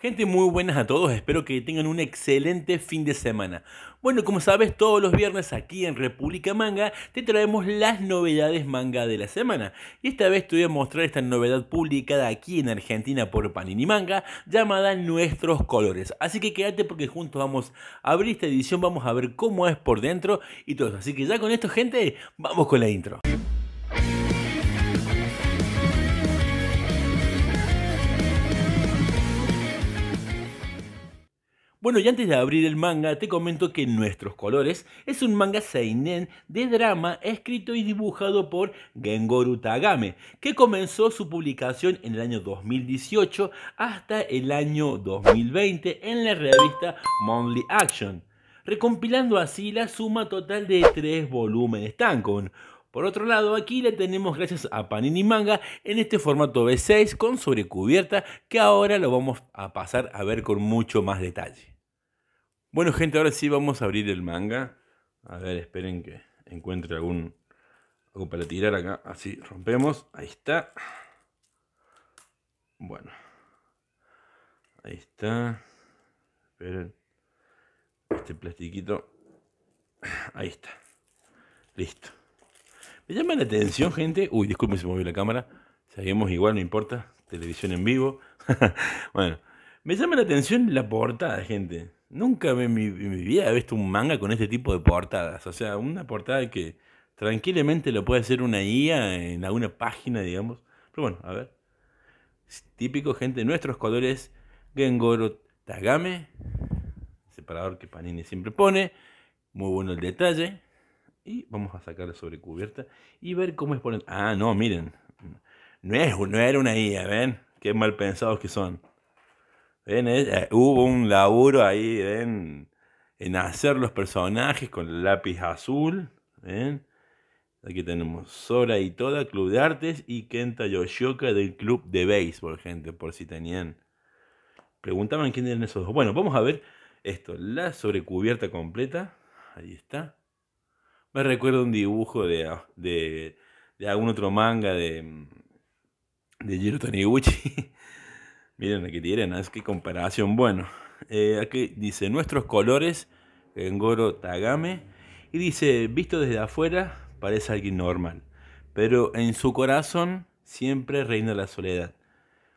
Gente, muy buenas a todos, espero que tengan un excelente fin de semana. Bueno, como sabes, todos los viernes aquí en República Manga te traemos las novedades manga de la semana. Y esta vez te voy a mostrar esta novedad publicada aquí en Argentina por Panini Manga llamada Nuestros Colores. Así que quédate porque juntos vamos a abrir esta edición, vamos a ver cómo es por dentro y todo Así que ya con esto, gente, vamos con la intro. Bueno, y antes de abrir el manga, te comento que Nuestros Colores es un manga seinen de drama escrito y dibujado por Gengoru Tagame, que comenzó su publicación en el año 2018 hasta el año 2020 en la revista Monthly Action, recompilando así la suma total de tres volúmenes Tankon. Por otro lado, aquí la tenemos gracias a Panini Manga en este formato B6 con sobrecubierta que ahora lo vamos a pasar a ver con mucho más detalle. Bueno, gente, ahora sí vamos a abrir el manga. A ver, esperen que encuentre algún algo para tirar acá. Así rompemos. Ahí está. Bueno. Ahí está. Esperen. Este plastiquito. Ahí está. Listo. Me llama la atención, gente. Uy, disculpen, se movió la cámara. Seguimos igual, no importa. Televisión en vivo. bueno. Me llama la atención la portada, gente. Nunca en mi, vida he visto un manga con este tipo de portadas. O sea, una portada que tranquilamente lo puede hacer una IA en alguna página, digamos. Pero bueno, a ver. Típico, gente, nuestros colores. Gengoro Tagame. Separador que Panini siempre pone. Muy bueno el detalle. Y vamos a sacar la sobrecubierta y ver cómo es poner. Ah, no, miren. No, es, no era una IA, ¿ven? Qué mal pensados que son. Eh, hubo un laburo ahí en, hacer los personajes con el lápiz azul. ¿eh? Aquí tenemos Sora y Toda, Club de Artes, y Kenta Yoshioka del Club de Béisbol, gente, por si tenían. Preguntaban quién eran esos dos. Bueno, vamos a ver esto, la sobrecubierta completa. Ahí está. Me recuerda un dibujo de, de, algún otro manga de, de Jiro Taniguchi. Miren, aquí tienen, es que comparación. Bueno, eh, aquí dice nuestros colores en Goro Tagame. Y dice, visto desde afuera, parece alguien normal. Pero en su corazón siempre reina la soledad.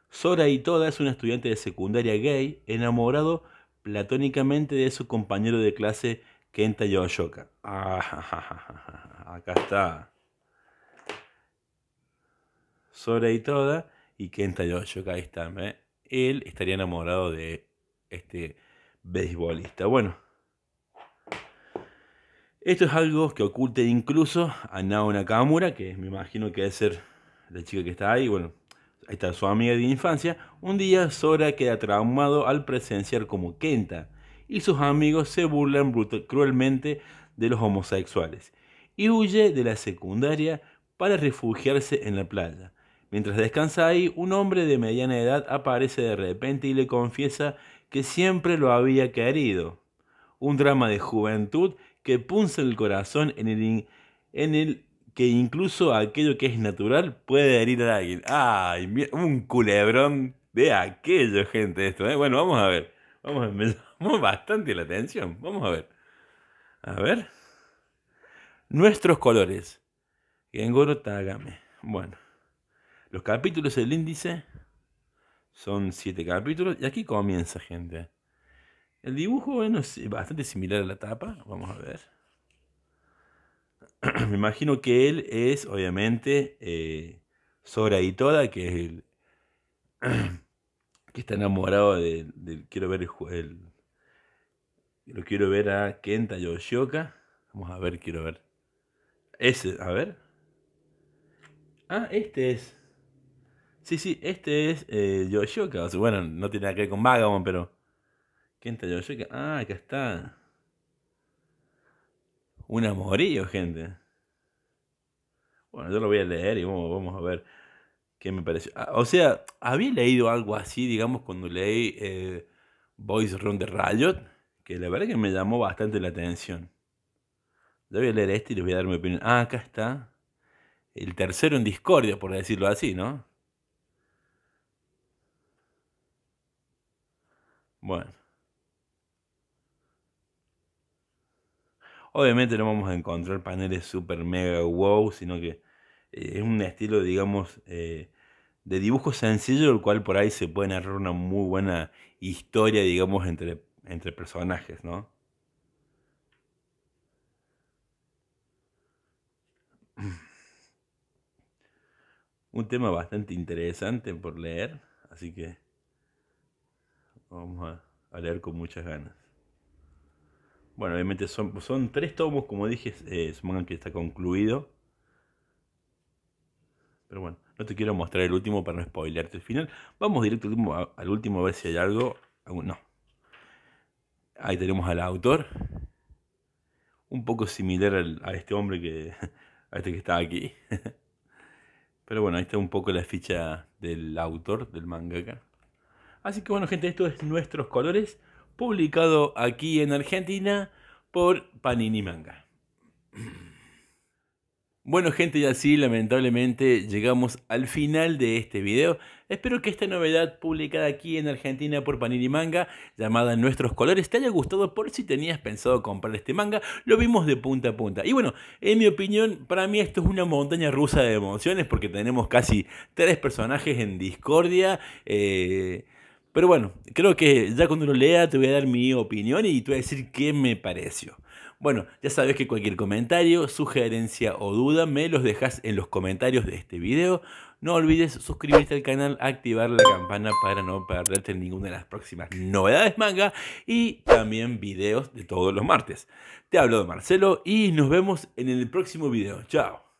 Sora y toda es un estudiante de secundaria gay, enamorado platónicamente de su compañero de clase Kenta Yoshoka. Ah, acá está. Sora y toda y Kenta Yoshoka, ahí están, ¿eh? él estaría enamorado de este beisbolista. Bueno, esto es algo que oculta incluso a Nao Kamura, que me imagino que debe ser la chica que está ahí, bueno, ahí está su amiga de infancia. Un día Sora queda traumado al presenciar como Kenta y sus amigos se burlan cruelmente de los homosexuales y huye de la secundaria para refugiarse en la playa. Mientras descansa ahí, un hombre de mediana edad aparece de repente y le confiesa que siempre lo había querido. Un drama de juventud que punza el corazón en el, que incluso aquello que es natural puede herir a alguien. ¡Ay! Un culebrón de aquello, gente, esto. Eh! Bueno, vamos a ver. Vamos a, me llamó bastante la atención. Vamos a ver. A ver. Nuestros colores. Gengoro Tagame. Bueno. Los capítulos del índice son siete capítulos y aquí comienza, gente. El dibujo, es bastante similar a la tapa, vamos a ver. Me imagino que él es, obviamente, eh, Sora y Toda, que es que está enamorado de, quiero ver el, el, lo quiero ver a Kenta Yoshioka vamos a ver quiero ver ese a ver ah este es Sí, sí, este es eh, bueno, no tiene nada que ver con Vagabond, pero. ¿Quién está Yoshioka? Ah, acá está. Un amorío, gente. Bueno, yo lo voy a leer y vamos, a ver qué me pareció. Ah, o sea, había leído algo así, digamos, cuando leí eh, Run the de Riot, que la verdad que me llamó bastante la atención. Yo voy a leer este y les voy a dar mi opinión. Ah, acá está. El tercero en discordia, por decirlo así, ¿no? Bueno. Obviamente no vamos a encontrar paneles super mega wow, sino que eh, es un estilo, digamos, eh, de dibujo sencillo, el cual por ahí se puede narrar una muy buena historia, digamos, entre, entre personajes, ¿no? Un tema bastante interesante por leer, así que... Vamos a, leer con muchas ganas. Bueno, obviamente son, tres tomos, como dije, es eh, manga que está concluido. Pero bueno, no te quiero mostrar el último para no spoilearte el final. Vamos directo al último, a, ver si hay algo. No. Ahí tenemos al autor. Un poco similar a este hombre que. a este que está aquí. Pero bueno, ahí está un poco la ficha del autor, del mangaka. Así que bueno, gente, esto es Nuestros Colores, publicado aquí en Argentina por Panini Manga. Bueno gente, y así lamentablemente llegamos al final de este video. Espero que esta novedad publicada aquí en Argentina por Panini Manga, llamada Nuestros Colores, te haya gustado por si tenías pensado comprar este manga. Lo vimos de punta a punta. Y bueno, en mi opinión, para mí esto es una montaña rusa de emociones porque tenemos casi tres personajes en discordia. Eh pero bueno, creo que ya cuando lo lea te voy a dar mi opinión y te voy a decir qué me pareció. Bueno, ya sabes que cualquier comentario, sugerencia o duda me los dejas en los comentarios de este video. No olvides suscribirte al canal, activar la campana para no perderte ninguna de las próximas novedades manga y también videos de todos los martes. Te hablo de Marcelo y nos vemos en el próximo video. Chao.